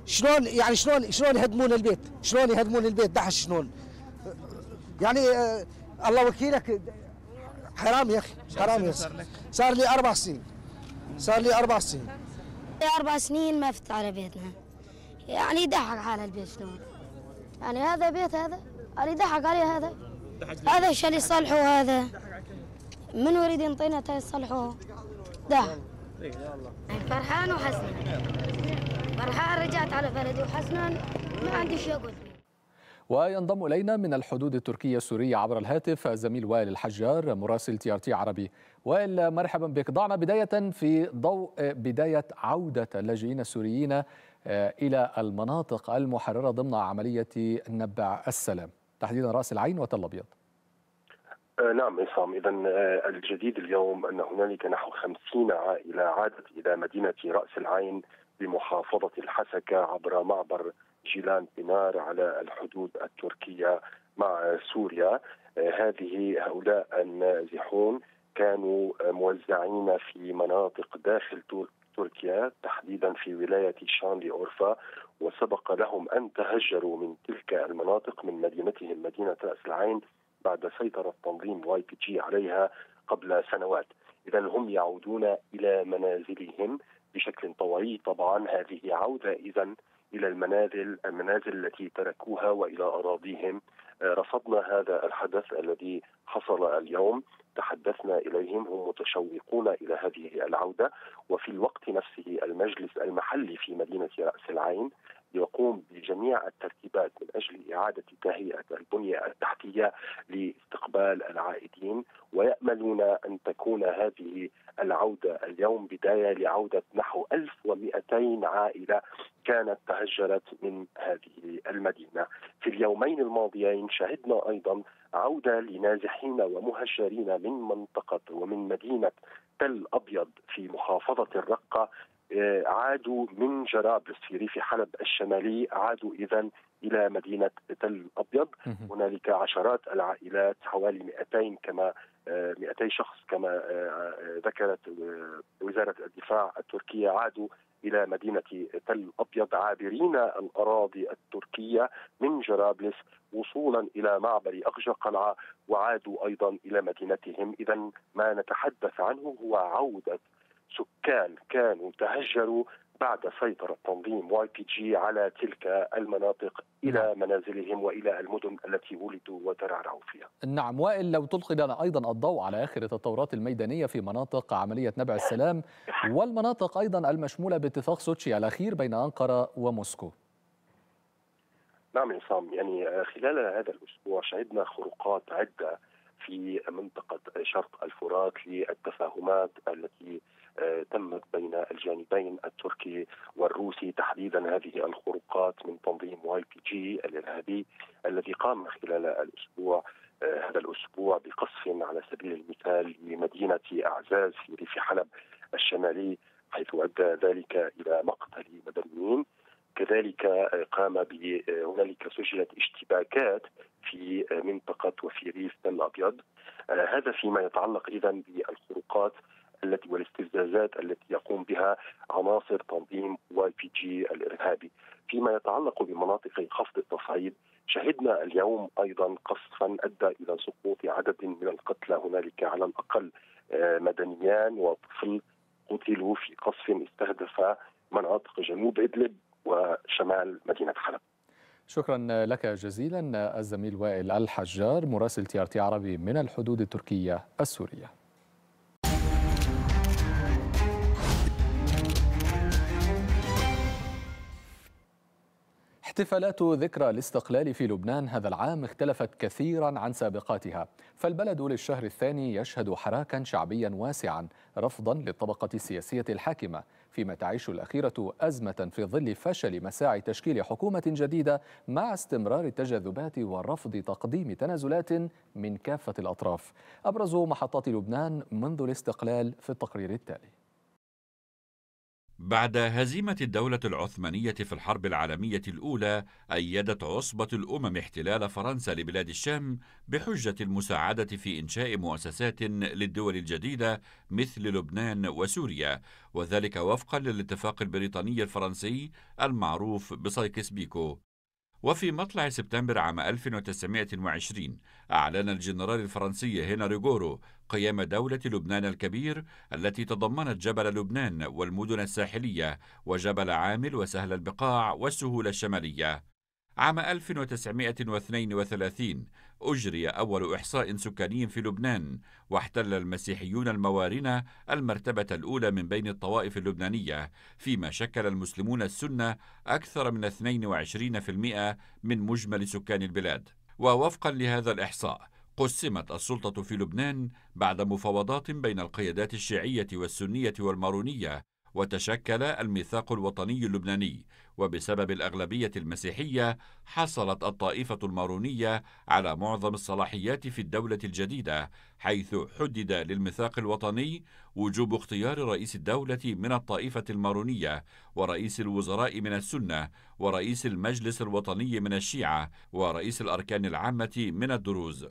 شلون يعني شلون شلون يهدمون البيت شلون يهدمون البيت دحش شلون يعني آه الله وكيلك حرام يا اخي حرام يا اخي صار لي اربع سنين صار لي اربع سنين اربع سنين ما فت على بيتنا يعني دحك على البيت شلون يعني هذا بيت هذا يعني دحك عليه هذا هذا اللي يصلحه هذا من يريد ينطينا تا يصلحوه ده فرحان وحسن فرحان رجعت على بلدي وحسن ما عندي شيء اقول وينضم الينا من الحدود التركيه السوريه عبر الهاتف زميل وائل الحجار مراسل تي ار تي عربي وائل مرحبا بك ضعنا بدايه في ضوء بدايه عوده اللاجئين السوريين آه، الى المناطق المحرره ضمن عمليه نبع السلام تحديدا راس العين وتل ابيض آه، نعم عصام اذا آه، الجديد اليوم ان هنالك نحو 50 عائله عادت الى مدينه راس العين بمحافظه الحسكه عبر معبر جيلان بنار على الحدود التركيه مع سوريا آه، هذه هؤلاء النازحون كانوا موزعين في مناطق داخل تركيا تحديدا في ولايه شانلي اورفا وسبق لهم ان تهجروا من تلك المناطق من مدينتهم مدينه راس العين بعد سيطرة تنظيم واي بي جي عليها قبل سنوات إذا هم يعودون إلى منازلهم بشكل طوعي طبعا هذه عودة إذا إلى المنازل المنازل التي تركوها وإلى أراضيهم آه، رصدنا هذا الحدث الذي حصل اليوم تحدثنا اليهم هم متشوقون الى هذه العوده وفي الوقت نفسه المجلس المحلي في مدينه راس العين يقوم بجميع الترتيبات من اجل اعاده تهيئه البنيه التحتيه لاستقبال العائدين وياملون ان تكون هذه العوده اليوم بدايه لعوده نحو 1200 عائله كانت تهجرت من هذه المدينه. في اليومين الماضيين شهدنا ايضا عوده لنازحين ومهجرين من منطقه ومن مدينه تل ابيض في محافظه الرقه آه، عادوا من جرابلس في ريف حلب الشمالي عادوا إذا إلى مدينة تل أبيض هنالك عشرات العائلات حوالي 200 كما 200 آه، شخص كما آه، ذكرت وزارة الدفاع التركية عادوا إلى مدينة تل أبيض عابرين الأراضي التركية من جرابلس وصولا إلى معبر أغجى قلعة وعادوا أيضا إلى مدينتهم إذا ما نتحدث عنه هو عودة سكان كانوا تهجروا بعد سيطرة تنظيم واي بي جي على تلك المناطق إلى نعم. منازلهم وإلى المدن التي ولدوا وترعرعوا فيها نعم وائل لو تلقي لنا أيضا الضوء على آخر التطورات الميدانية في مناطق عملية نبع السلام <laughs> والمناطق أيضا المشمولة باتفاق سوتشي الأخير بين أنقرة وموسكو نعم عصام يعني خلال هذا الأسبوع شهدنا خروقات عدة في منطقة شرق الفرات للتفاهمات التي آه، تمت بين الجانبين التركي والروسي تحديدا هذه الخروقات من تنظيم واي بي جي الارهابي الذي قام خلال الاسبوع آه، هذا الاسبوع بقصف على سبيل المثال لمدينه اعزاز في ريف حلب الشمالي حيث ادى ذلك الى مقتل مدنيين كذلك آه، قام ب هنالك سجلت اشتباكات في منطقه وفي ريف الابيض هذا فيما يتعلق اذا بالخروقات التي والاستفزازات التي يقوم بها عناصر تنظيم واي بي جي الارهابي. فيما يتعلق بمناطق خفض التصعيد شهدنا اليوم ايضا قصفا ادى الى سقوط عدد من القتلى هنالك على الاقل آه، مدنيان وطفل قتلوا في قصف استهدف مناطق جنوب ادلب وشمال مدينه حلب. شكرا لك جزيلا الزميل وائل الحجار مراسل تي ار تي عربي من الحدود التركيه السوريه. احتفالات ذكرى الاستقلال في لبنان هذا العام اختلفت كثيرا عن سابقاتها فالبلد للشهر الثاني يشهد حراكا شعبيا واسعا رفضا للطبقة السياسية الحاكمة فيما تعيش الأخيرة أزمة في ظل فشل مساعي تشكيل حكومة جديدة مع استمرار التجاذبات ورفض تقديم تنازلات من كافة الأطراف أبرز محطات لبنان منذ الاستقلال في التقرير التالي بعد هزيمة الدولة العثمانية في الحرب العالمية الأولى أيدت عصبة الأمم احتلال فرنسا لبلاد الشام بحجة المساعدة في إنشاء مؤسسات للدول الجديدة مثل لبنان وسوريا وذلك وفقا للاتفاق البريطاني الفرنسي المعروف بسايكس بيكو وفي مطلع سبتمبر عام 1920 أعلن الجنرال الفرنسي هنري جورو قيام دولة لبنان الكبير التي تضمنت جبل لبنان والمدن الساحلية وجبل عامل وسهل البقاع والسهول الشمالية عام 1932 أجري أول إحصاء سكاني في لبنان واحتل المسيحيون الموارنة المرتبة الأولى من بين الطوائف اللبنانية فيما شكل المسلمون السنة أكثر من 22% من مجمل سكان البلاد ووفقا لهذا الإحصاء قسمت السلطة في لبنان بعد مفاوضات بين القيادات الشيعية والسنية والمارونية وتشكل الميثاق الوطني اللبناني وبسبب الأغلبية المسيحية حصلت الطائفة المارونية على معظم الصلاحيات في الدولة الجديدة حيث حدد للميثاق الوطني وجوب اختيار رئيس الدولة من الطائفة المارونية ورئيس الوزراء من السنة ورئيس المجلس الوطني من الشيعة ورئيس الأركان العامة من الدروز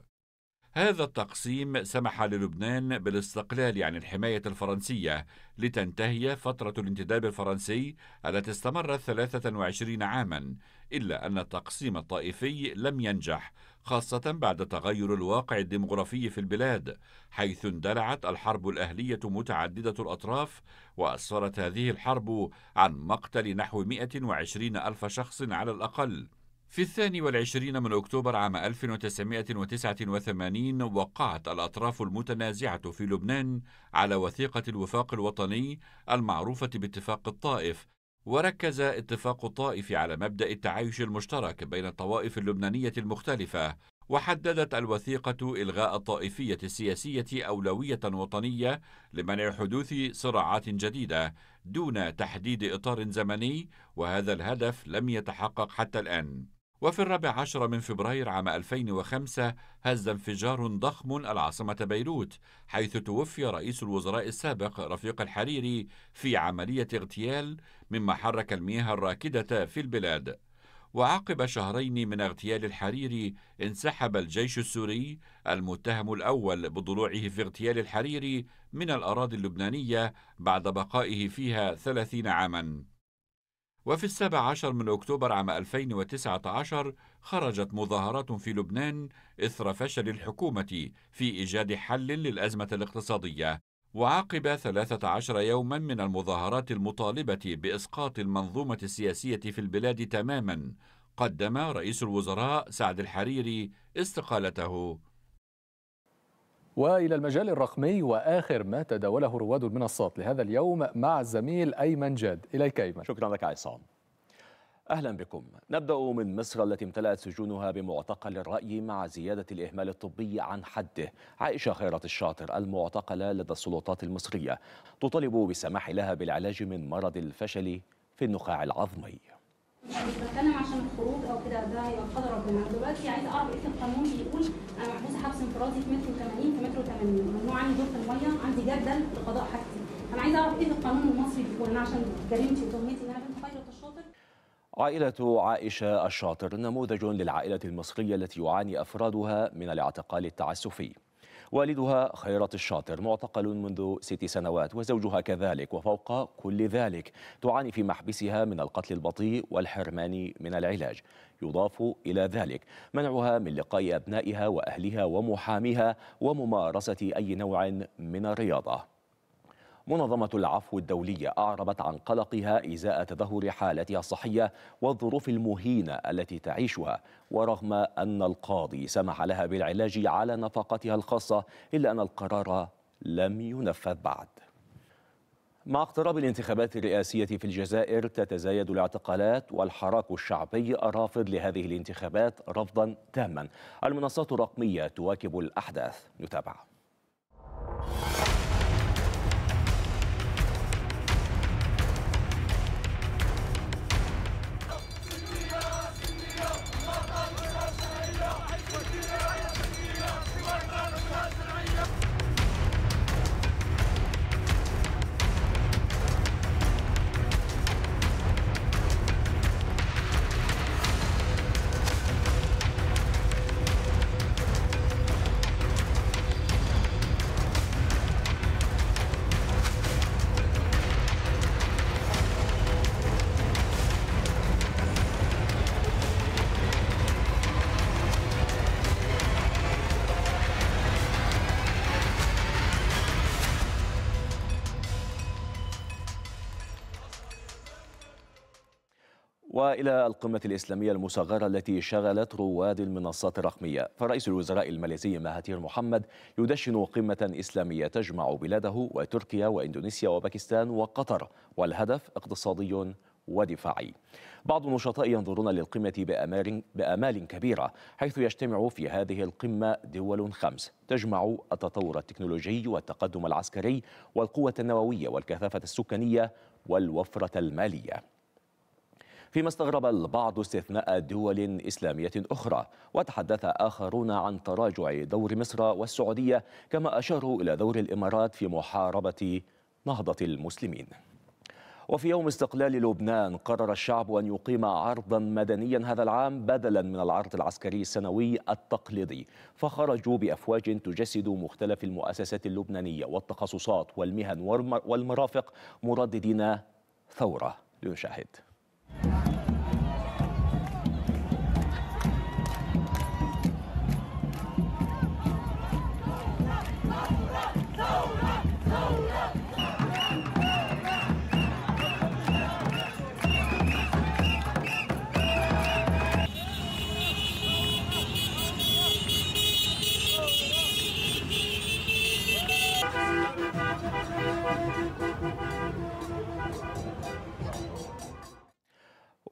هذا التقسيم سمح للبنان بالاستقلال عن الحماية الفرنسية لتنتهي فترة الانتداب الفرنسي التي استمرت 23 عاما إلا أن التقسيم الطائفي لم ينجح خاصة بعد تغير الواقع الديمغرافي في البلاد حيث اندلعت الحرب الأهلية متعددة الأطراف وأسفرت هذه الحرب عن مقتل نحو 120 ألف شخص على الأقل في الثاني والعشرين من أكتوبر عام 1989 وقعت الأطراف المتنازعة في لبنان على وثيقة الوفاق الوطني المعروفة باتفاق الطائف وركز اتفاق الطائف على مبدأ التعايش المشترك بين الطوائف اللبنانية المختلفة وحددت الوثيقة إلغاء الطائفية السياسية أولوية وطنية لمنع حدوث صراعات جديدة دون تحديد إطار زمني وهذا الهدف لم يتحقق حتى الآن وفي الرابع عشر من فبراير عام 2005 هز انفجار ضخم العاصمة بيروت حيث توفي رئيس الوزراء السابق رفيق الحريري في عملية اغتيال مما حرك المياه الراكدة في البلاد وعقب شهرين من اغتيال الحريري انسحب الجيش السوري المتهم الأول بضلوعه في اغتيال الحريري من الأراضي اللبنانية بعد بقائه فيها ثلاثين عاماً وفي السابع عشر من أكتوبر عام 2019 خرجت مظاهرات في لبنان إثر فشل الحكومة في إيجاد حل للأزمة الاقتصادية وعقب 13 يوما من المظاهرات المطالبة بإسقاط المنظومة السياسية في البلاد تماما قدم رئيس الوزراء سعد الحريري استقالته والى المجال الرقمي واخر ما تداوله رواد المنصات لهذا اليوم مع الزميل ايمن جاد اليك ايمن شكرا لك عصام اهلا بكم نبدا من مصر التي امتلأت سجونها بمعتقل الراي مع زياده الاهمال الطبي عن حده عائشه خيرت الشاطر المعتقله لدى السلطات المصريه تطالب بسماح لها بالعلاج من مرض الفشل في النخاع العظمي مش يعني بتكلم عشان الخروج او كده ده هيبقى قدر ربنا دلوقتي عايز اعرف ايه القانون بيقول انا محبوسه حبس انفرادي في متر 80 في متر 80 ممنوع عندي دور في الميه عندي جدل لقضاء حاجتي انا عايز اعرف ايه القانون المصري بيقول انا عشان جريمتي وتهمتي ان انا بنت خيرة الشاطر عائلة عائشة الشاطر نموذج للعائلة المصرية التي يعاني أفرادها من الاعتقال التعسفي والدها خيرت الشاطر معتقل منذ ست سنوات وزوجها كذلك وفوق كل ذلك تعاني في محبسها من القتل البطيء والحرمان من العلاج يضاف إلى ذلك منعها من لقاء أبنائها وأهلها ومحاميها وممارسة أي نوع من الرياضة منظمة العفو الدولية أعربت عن قلقها إزاء تدهور حالتها الصحية والظروف المهينة التي تعيشها ورغم أن القاضي سمح لها بالعلاج على نفقتها الخاصة إلا أن القرار لم ينفذ بعد مع اقتراب الانتخابات الرئاسية في الجزائر تتزايد الاعتقالات والحراك الشعبي رافض لهذه الانتخابات رفضا تاما المنصات الرقمية تواكب الأحداث نتابع إلى القمة الإسلامية المصغرة التي شغلت رواد المنصات الرقمية فرئيس الوزراء الماليزي مهاتير محمد يدشن قمة إسلامية تجمع بلاده وتركيا وإندونيسيا وباكستان وقطر والهدف اقتصادي ودفاعي بعض النشطاء ينظرون للقمة بأمال كبيرة حيث يجتمع في هذه القمة دول خمس تجمع التطور التكنولوجي والتقدم العسكري والقوة النووية والكثافة السكانية والوفرة المالية فيما استغرب البعض استثناء دول إسلامية أخرى وتحدث آخرون عن تراجع دور مصر والسعودية كما أشاروا إلى دور الإمارات في محاربة نهضة المسلمين وفي يوم استقلال لبنان قرر الشعب أن يقيم عرضا مدنيا هذا العام بدلا من العرض العسكري السنوي التقليدي فخرجوا بأفواج تجسد مختلف المؤسسات اللبنانية والتخصصات والمهن والمرافق مرددين ثورة لنشاهد Thank you.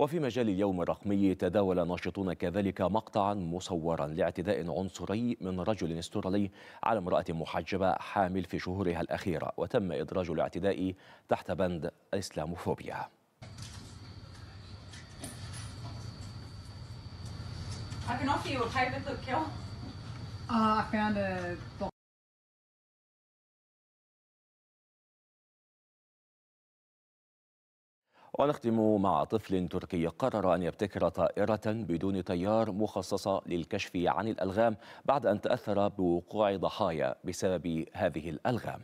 وفي مجال اليوم الرقمي تداول ناشطون كذلك مقطعا مصورا لاعتداء عنصري من رجل استرالي على امرأة محجبة حامل في شهورها الأخيرة وتم إدراج الاعتداء تحت بند إسلاموفوبيا I can offer you a paper to kill. Uh, ah, I found a ونختم مع طفل تركي قرر أن يبتكر طائرة بدون طيار مخصصة للكشف عن الألغام بعد أن تأثر بوقوع ضحايا بسبب هذه الألغام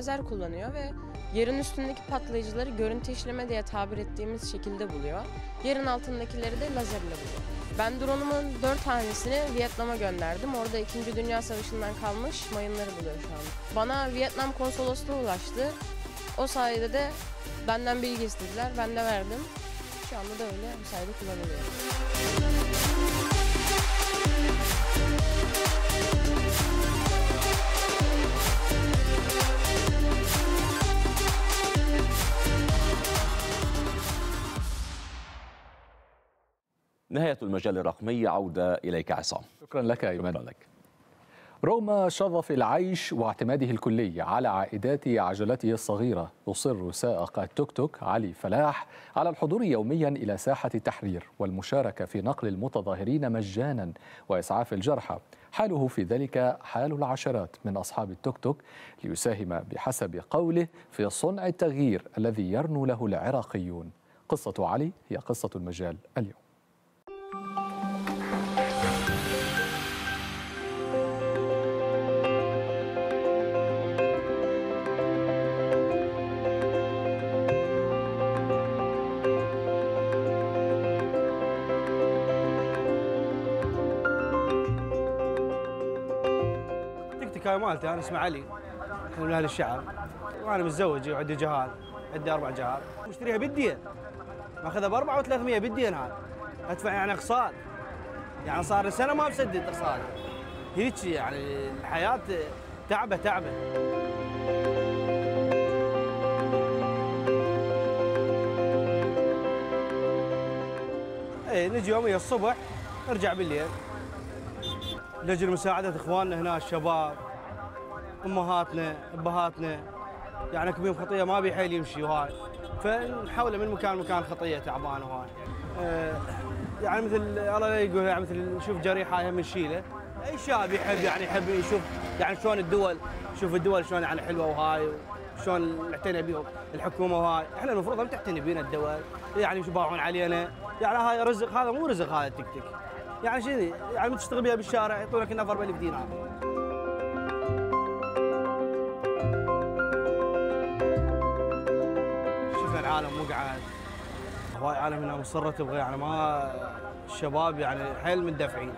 lazer kullanıyor ve yerin üstündeki patlayıcıları görüntü işleme diye tabir ettiğimiz şekilde buluyor. Yerin altındakileri de lazerle buluyor. Ben droneumun dört tanesini Vietnam'a gönderdim. Orada 2. Dünya Savaşı'ndan kalmış mayınları buluyor şu an. Bana Vietnam konsolosluğu ulaştı. O sayede de benden bilgi istediler. Ben de verdim. Şu anda da öyle bu sayede kullanılıyor. نهاية المجال الرقمي عودة إليك عصام شكرا لك أيمن شكرا لك رغم شظف العيش واعتماده الكلي على عائدات عجلته الصغيرة يصر سائق التوك توك علي فلاح على الحضور يوميا إلى ساحة التحرير والمشاركة في نقل المتظاهرين مجانا وإسعاف الجرحى حاله في ذلك حال العشرات من أصحاب التوك توك ليساهم بحسب قوله في صنع التغيير الذي يرنو له العراقيون قصة علي هي قصة المجال اليوم اسمه علي من اهل الشعر وانا متزوج وعندي جهال عندي اربع جهال مشتريها بالدين ماخذها ب 4 و300 بالدين هذا ادفع يعني اقساط يعني صار لي سنه ما مسدد اقساط هيك يعني الحياه تعبه تعبه اي نجي يوميا الصبح نرجع بالليل لاجل مساعده اخواننا هنا الشباب امهاتنا ابهاتنا يعني كبير خطيه ما بي حيل يمشي وهاي فنحوله من مكان لمكان خطيه تعبان وهاي أه يعني مثل الله لا يقول يعني مثل نشوف جريحه هم نشيله اي شاب يحب يعني يحب يشوف يعني شلون الدول شوف الدول شلون يعني حلوه وهاي شلون نعتني بهم الحكومه وهاي احنا المفروض ما تعتني بينا الدول يعني يباعون علينا يعني هاي رزق هذا مو رزق هذا توك يعني شنو يعني تشتغل بها بالشارع يعطونك النفر ب 1000 دينار العالم مقعد هواي عالم هنا مصره تبغى يعني ما الشباب يعني حيل مندفعين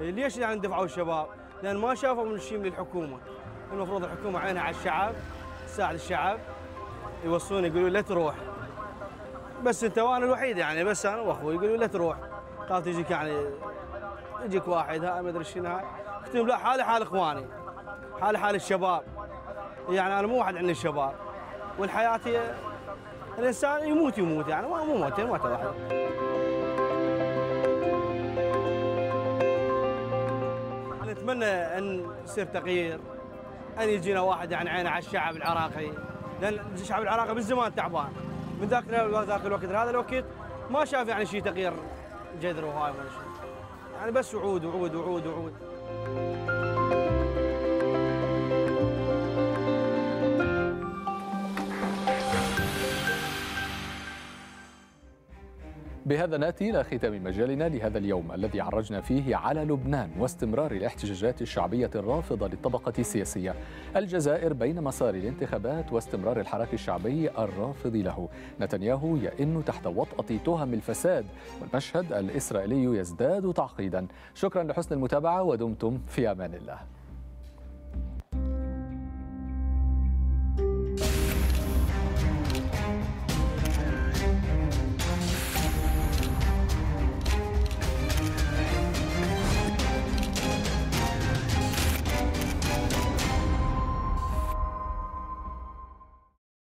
إيه، ليش يعني دفعوا الشباب؟ لان ما شافوا من الشيء من الحكومه المفروض الحكومه عينها على الشعب تساعد الشعب يوصون يقولوا لا تروح بس انت وانا الوحيد يعني بس انا واخوي يقولوا لا تروح قال تجيك يعني يجيك واحد ها ما ادري شنو هاي قلت لا حالي حال اخواني حالي حال الشباب يعني انا مو واحد عند الشباب والحياه هي الانسان يموت يموت يعني مو موتين موته واحده نتمنى ان يصير تغيير ان يجينا واحد عن يعني عينه على الشعب العراقي لان الشعب العراقي من زمان تعبان من ذاك ذاك الوقت لهذا الوقت ما شاف يعني شيء تغيير جذر وهاي ولا شيء يعني بس وعود وعود وعود وعود بهذا ناتي إلى ختام مجالنا لهذا اليوم الذي عرجنا فيه على لبنان واستمرار الاحتجاجات الشعبية الرافضة للطبقة السياسية الجزائر بين مسار الانتخابات واستمرار الحراك الشعبي الرافض له نتنياهو يئن تحت وطأة تهم الفساد والمشهد الإسرائيلي يزداد تعقيدا شكرا لحسن المتابعة ودمتم في أمان الله